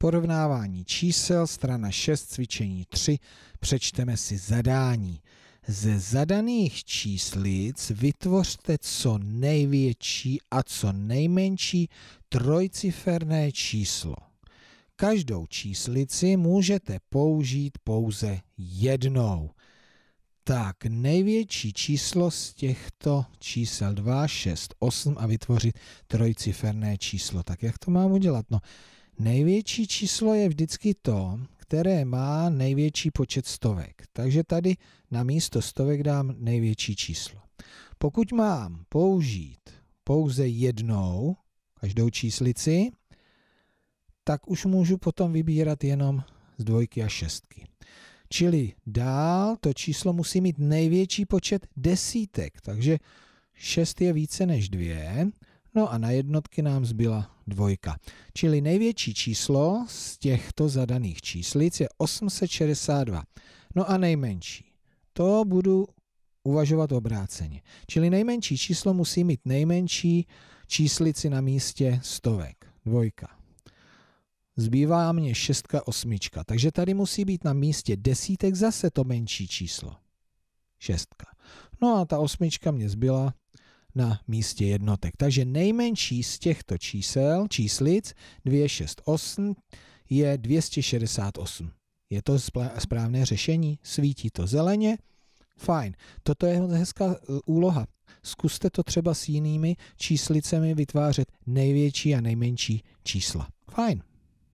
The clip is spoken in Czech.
Porovnávání čísel, strana 6, cvičení 3, přečteme si zadání. Ze zadaných číslic vytvořte co největší a co nejmenší trojciferné číslo. Každou číslici můžete použít pouze jednou. Tak největší číslo z těchto čísel 2, 6, 8 a vytvořit trojciferné číslo. Tak jak to mám udělat? No, Největší číslo je vždycky to, které má největší počet stovek. Takže tady na místo stovek dám největší číslo. Pokud mám použít pouze jednou každou číslici, tak už můžu potom vybírat jenom z dvojky a šestky. Čili dál to číslo musí mít největší počet desítek, takže 6 je více než 2, No a na jednotky nám zbyla dvojka. Čili největší číslo z těchto zadaných číslic je 862. No a nejmenší. To budu uvažovat obráceně. Čili nejmenší číslo musí mít nejmenší číslici na místě stovek. Dvojka. Zbývá mě šestka, osmička. Takže tady musí být na místě desítek zase to menší číslo. Šestka. No a ta osmička mě zbyla, na místě jednotek. Takže nejmenší z těchto čísel, číslic 268 je 268. Je to správné řešení? Svítí to zeleně? Fajn. Toto je hezká e, úloha. Zkuste to třeba s jinými číslicemi vytvářet největší a nejmenší čísla. Fajn.